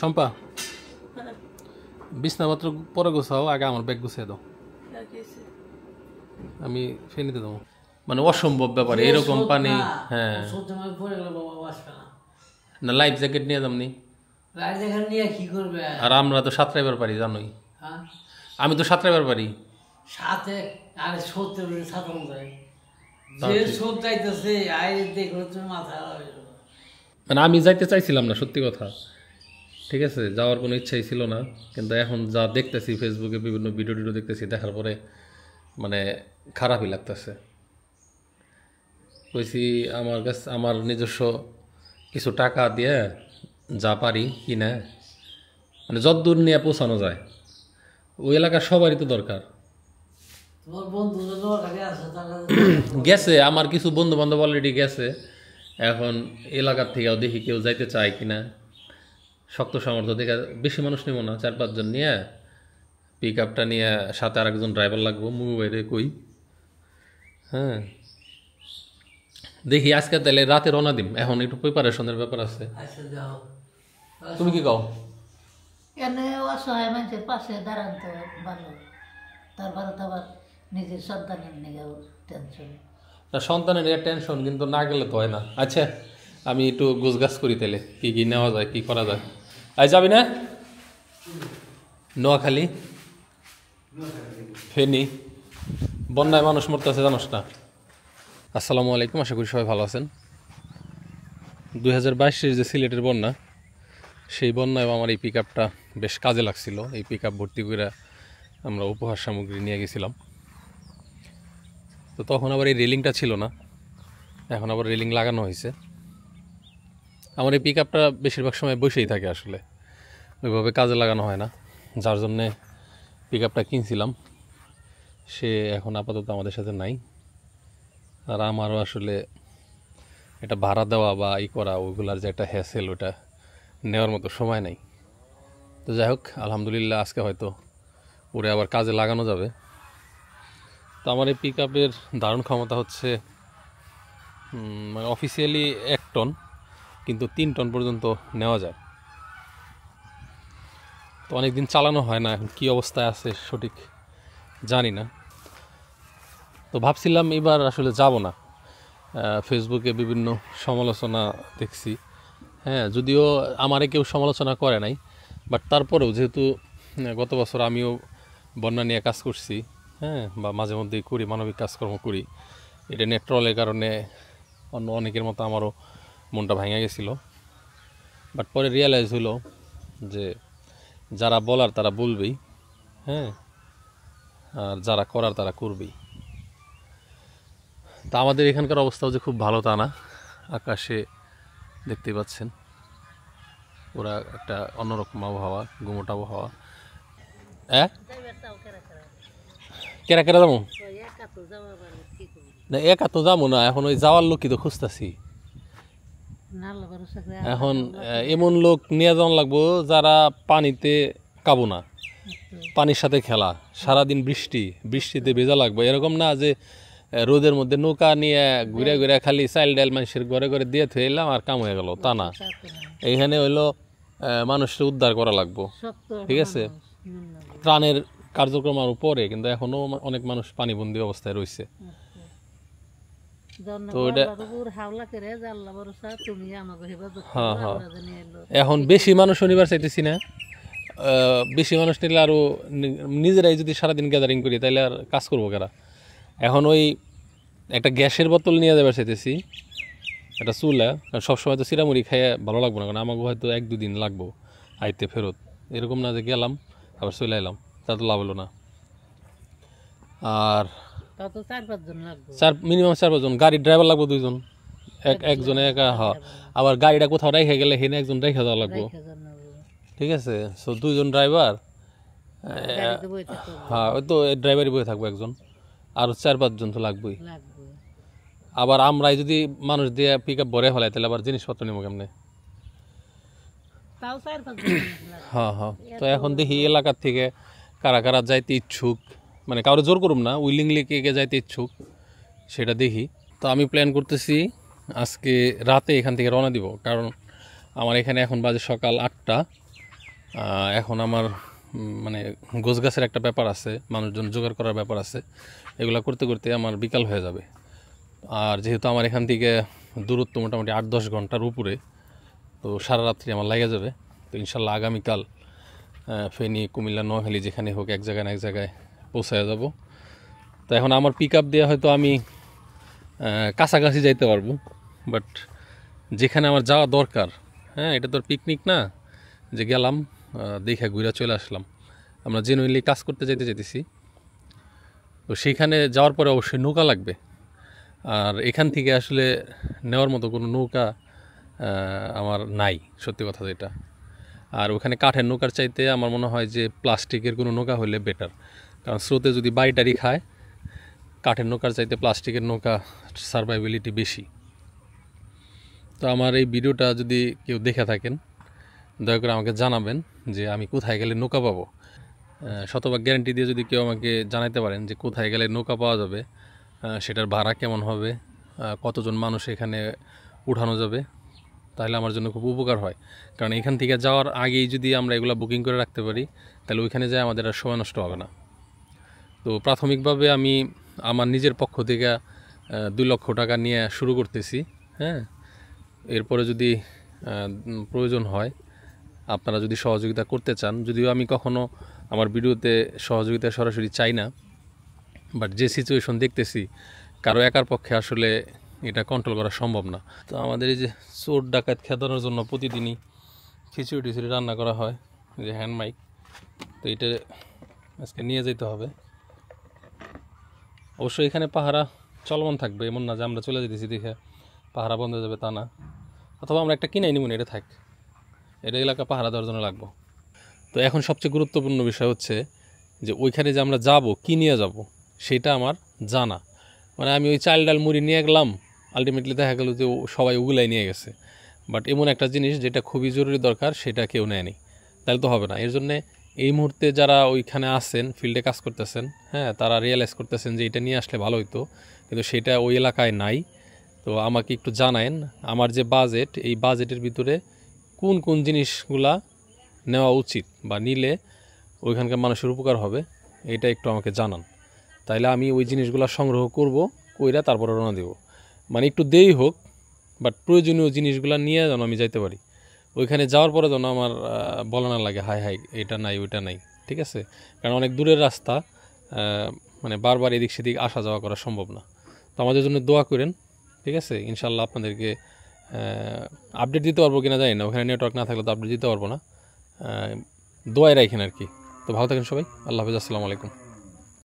শম্পা বিছনাপত্র পরে গোছাও আগে আমার ব্যাগ গুছিয়ে দাও আমি ফেনিতে দেবো মানে অসম্ভব ব্যাপার এরকম পানি হ্যাঁ না লাইফ জ্যাকেট নিয়ে যামনি আর আমরা তো সাত রাইবার পারি জানোই হ্যাঁ? আমি তো সাত রাইবার পারি মানে আমি যাইতে চাইছিলাম না সত্যি কথা ঠিক আছে যাওয়ার কোনো ইচ্ছাই ছিল না কিন্তু এখন যা দেখতেছি ফেসবুকে বিভিন্ন ভিডিও টিডিও দেখতেছি দেখার পরে মানে খারাপই লাগতেছে কইছি আমার কাছে আমার নিজস্ব কিছু টাকা দিয়ে যা পারি কিনে মানে যদ্দূর নিয়ে পৌঁছানো যায় ওই এলাকার সবারই তো দরকার গেছে আমার কিছু বন্ধু বান্ধব অলরেডি গেছে এখন এলাকার থেকেও দেখি কেউ যাইতে চায় কিনা শক্ত সামর্থ্য দেখে বেশি মানুষ নেব না চার পাঁচজন নিয়ে পিক আপটা নিয়ে সাথে আর একজন ড্রাইভার লাগবো বাইরে কই হ্যাঁ দেখি আজকে তাহলে রাতে রওনা দিম এখন একটু প্রিপারেশনের ব্যাপার আছে আচ্ছা, তুমি কি কও এনে অসহায় মানুষের পাশে দাঁড়ান তো ভালো তারপরে তো আবার নিজের সন্তানের নিয়ে টেনশন না সন্তানের নিয়ে টেনশন কিন্তু না গেলে তো হয় না আচ্ছা আমি একটু গুজগাছ করি তাহলে কী কী নেওয়া যায় কি করা যায় আজ যাবি না নোয়াখালী ফেনি বন্যায় মানুষ মরতে আছে জানোস না আসসালামু আলাইকুম আশা করি সবাই ভালো আছেন দুই হাজার যে সিলেটের বন্যা সেই বন্যায় আমার এই পিক বেশ কাজে লাগছিল এই পিক ভর্তি করে আমরা উপহার সামগ্রী নিয়ে গেছিলাম তো তখন আবার এই রেলিংটা ছিল না এখন আবার রেলিং লাগানো হয়েছে আমার এই পিক আপটা বেশিরভাগ সময় বসেই থাকে আসলে ওইভাবে কাজে লাগানো হয় না যার জন্যে পিক আপটা কিনছিলাম সে এখন আপাতত আমাদের সাথে নাই আর আমারও আসলে এটা ভাড়া দেওয়া বা ই করা ওইগুলার যে একটা হ্যাসেল ওটা নেওয়ার মতো সময় নাই তো যাই হোক আলহামদুলিল্লাহ আজকে হয়তো ওরে আবার কাজে লাগানো যাবে তো আমার এই পিক আপের দারুণ ক্ষমতা হচ্ছে মানে অফিসিয়ালি এক টন কিন্তু তিন টন পর্যন্ত নেওয়া যায় তো অনেক দিন চালানো হয় না এখন কী অবস্থায় আছে সঠিক জানি না তো ভাবছিলাম এবার আসলে যাব না ফেসবুকে বিভিন্ন সমালোচনা দেখছি হ্যাঁ যদিও আমারে কেউ সমালোচনা করে নাই বাট তারপরেও যেহেতু গত বছর আমিও বন্যা নিয়ে কাজ করছি হ্যাঁ বা মাঝে মধ্যেই করি মানবিক কাজকর্ম করি এটা নেট্রলের কারণে অন্য অনেকের মতো আমারও মনটা ভাঙা গেছিলো বাট পরে রিয়েলাইজ হলো যে যারা বলার তারা বলবেই হ্যাঁ আর যারা করার তারা করবেই তা আমাদের এখানকার অবস্থাও যে খুব ভালো তা না আকাশে দেখতে পাচ্ছেন ওরা একটা অন্যরকম আবহাওয়া গুমোট আবহাওয়া হ্যাঁ কেরা কেরা যাবো না একা তো যাবো না এখন ওই যাওয়ার লোকই তো খুঁজতেছি এখন এমন লোক নিয়ে যাওয়া লাগবো যারা পানিতে কাবো না পানির সাথে খেলা সারাদিন বৃষ্টি বৃষ্টিতে ভেজা লাগবে এরকম না যে রোদের মধ্যে নৌকা নিয়ে ঘুরে ঘুরে খালি চাইল ডাইল মানুষের ঘরে ঘরে দিয়ে থুয়ে এলাম আর কাম হয়ে গেল তা না এইখানে হইলো মানুষকে উদ্ধার করা লাগবো ঠিক আছে প্রাণের কার্যক্রম আর উপরে কিন্তু এখনও অনেক মানুষ পানিবন্দী অবস্থায় রয়েছে আচ্ছা। হ্যাঁ, হ্যাঁ। এখন বেশি মানুষ শনিবার চাইতেছি না বেশি মানুষ নিলে আরও নিজেরাই যদি সারাদিন গ্যাদারিং করি তাহলে আর কাজ করবো কারা এখন ওই একটা গ্যাসের বোতল নিয়ে যাবার চাইতেছি একটা চুলা সবসময় তো সিরামুড়ি খাইয়ে ভালো লাগবো না কারণ আমাকে হয়তো এক দুদিন লাগবো আইতে ফেরত এরকম না যে গেলাম আবার চলে এলাম তা তো লাভ হলো না আর চার মিনিমাম চার পাঁচজন গাড়ির ড্রাইভার লাগবো দুইজন এক একজনে হ আবার গাড়িটা কোথাও রেখে গেলে হেনে একজন রেখে যাওয়া লাগবো ঠিক আছে সো দুইজন ড্রাইভার হ্যাঁ ওই তো ড্রাইভারই বয়ে থাকবো একজন আর চার পাঁচজন তো লাগবেই আবার আমরাই যদি মানুষ দিয়ে পিক আপ ভরে ফেলাই তাহলে আবার জিনিসপত্র নিব কেমনে হ্যাঁ হ্যাঁ তো এখন দেখি এলাকার থেকে কারা কারা যাইতে ইচ্ছুক মানে কারো জোর করুম না উইলিংলি কে কে যাইতে ইচ্ছুক সেটা দেখি তো আমি প্ল্যান করতেছি আজকে রাতে এখান থেকে রওনা দিব কারণ আমার এখানে এখন বাজে সকাল আটটা এখন আমার মানে গোছ গাছের একটা ব্যাপার আছে মানুষজন জোগাড় করার ব্যাপার আছে এগুলো করতে করতে আমার বিকাল হয়ে যাবে আর যেহেতু আমার এখান থেকে দূরত্ব মোটামুটি আট দশ ঘন্টার উপরে তো সারা রাত্রি আমার লাগে যাবে তো ইনশাল্লাহ আগামীকাল ফেনী কুমিল্লা নোয়াখালী যেখানে হোক এক জায়গায় না এক জায়গায় পৌঁছায় যাব তো এখন আমার পিক আপ দিয়ে হয়তো আমি কাছাকাছি যাইতে পারবো বাট যেখানে আমার যাওয়া দরকার হ্যাঁ এটা তোর পিকনিক না যে গেলাম দেখে ঘুরে চলে আসলাম আমরা জেনুইনলি কাজ করতে যেতে যেতেছি তো সেইখানে যাওয়ার পরে অবশ্যই নৌকা লাগবে আর এখান থেকে আসলে নেওয়ার মতো কোনো নৌকা আমার নাই সত্যি কথা যেটা আর ওখানে কাঠের নৌকার চাইতে আমার মনে হয় যে প্লাস্টিকের কোনো নৌকা হলে বেটার কারণ স্রোতে যদি বাইটারি খায় কাঠের নৌকার চাইতে প্লাস্টিকের নৌকা সার্ভাইবিলিটি বেশি তো আমার এই ভিডিওটা যদি কেউ দেখে থাকেন দয়া করে আমাকে জানাবেন যে আমি কোথায় গেলে নৌকা পাবো শতভাগ গ্যারান্টি দিয়ে যদি কেউ আমাকে জানাতে পারেন যে কোথায় গেলে নৌকা পাওয়া যাবে সেটার ভাড়া কেমন হবে কতজন মানুষ এখানে উঠানো যাবে তাহলে আমার জন্য খুব উপকার হয় কারণ এখান থেকে যাওয়ার আগেই যদি আমরা এগুলো বুকিং করে রাখতে পারি তাহলে ওইখানে যায় আমাদের আর সময় নষ্ট হবে না তো প্রাথমিকভাবে আমি আমার নিজের পক্ষ থেকে দুই লক্ষ টাকা নিয়ে শুরু করতেছি হ্যাঁ এরপরে যদি প্রয়োজন হয় আপনারা যদি সহযোগিতা করতে চান যদিও আমি কখনও আমার ভিডিওতে সহযোগিতা সরাসরি চাই না বাট যে সিচুয়েশন দেখতেছি কারো একার পক্ষে আসলে এটা কন্ট্রোল করা সম্ভব না তো আমাদের এই যে চোর ডাকাত খেদানোর জন্য প্রতিদিনই খিচুড়ি টিচুড়ি রান্না করা হয় যে হ্যান্ড মাইক তো এটা আজকে নিয়ে যেতে হবে অবশ্যই এখানে পাহারা চলমান থাকবে এমন না যে আমরা চলে যেতেছি দেখে পাহারা বন্ধ হয়ে যাবে তা না অথবা আমরা একটা কিনে নিব এটা থাক এটা এলাকা পাহারা দেওয়ার জন্য লাগবো তো এখন সবচেয়ে গুরুত্বপূর্ণ বিষয় হচ্ছে যে ওইখানে যে আমরা যাব কি নিয়ে যাব সেটা আমার জানা মানে আমি ওই চাল ডাল মুড়ি নিয়ে গেলাম আলটিমেটলি দেখা গেল যে সবাই ওগুলাই নিয়ে গেছে বাট এমন একটা জিনিস যেটা খুবই জরুরি দরকার সেটা কেউ নেয়নি তাহলে তো হবে না এর জন্যে এই মুহূর্তে যারা ওইখানে আছেন ফিল্ডে কাজ করতেছেন হ্যাঁ তারা রিয়েলাইজ করতেছেন যে এটা নিয়ে আসলে ভালো হতো কিন্তু সেটা ওই এলাকায় নাই তো আমাকে একটু জানায়েন আমার যে বাজেট এই বাজেটের ভিতরে কোন কোন জিনিসগুলা নেওয়া উচিত বা নিলে ওইখানকার মানুষের উপকার হবে এটা একটু আমাকে জানান তাইলে আমি ওই জিনিসগুলো সংগ্রহ করব কইরা তারপরে রওনা দেবো মানে একটু দেরি হোক বাট প্রয়োজনীয় জিনিসগুলো নিয়ে যেন আমি যাইতে পারি ওইখানে যাওয়ার পরে যেন আমার বলা না লাগে হাই হাই এটা নাই ওইটা নাই ঠিক আছে কারণ অনেক দূরের রাস্তা মানে বারবার এদিক সেদিক আসা যাওয়া করা সম্ভব না তো আমাদের জন্য দোয়া করেন ঠিক আছে ইনশাল্লাহ আপনাদেরকে আপডেট দিতে পারবো কিনা জানি না ওখানে নেটওয়ার্ক না থাকলে তো আপডেট দিতে পারবো না দোয়াই রাখেন আর কি তো ভালো থাকেন সবাই আল্লাহ হাফিজ আসসালামু আলাইকুম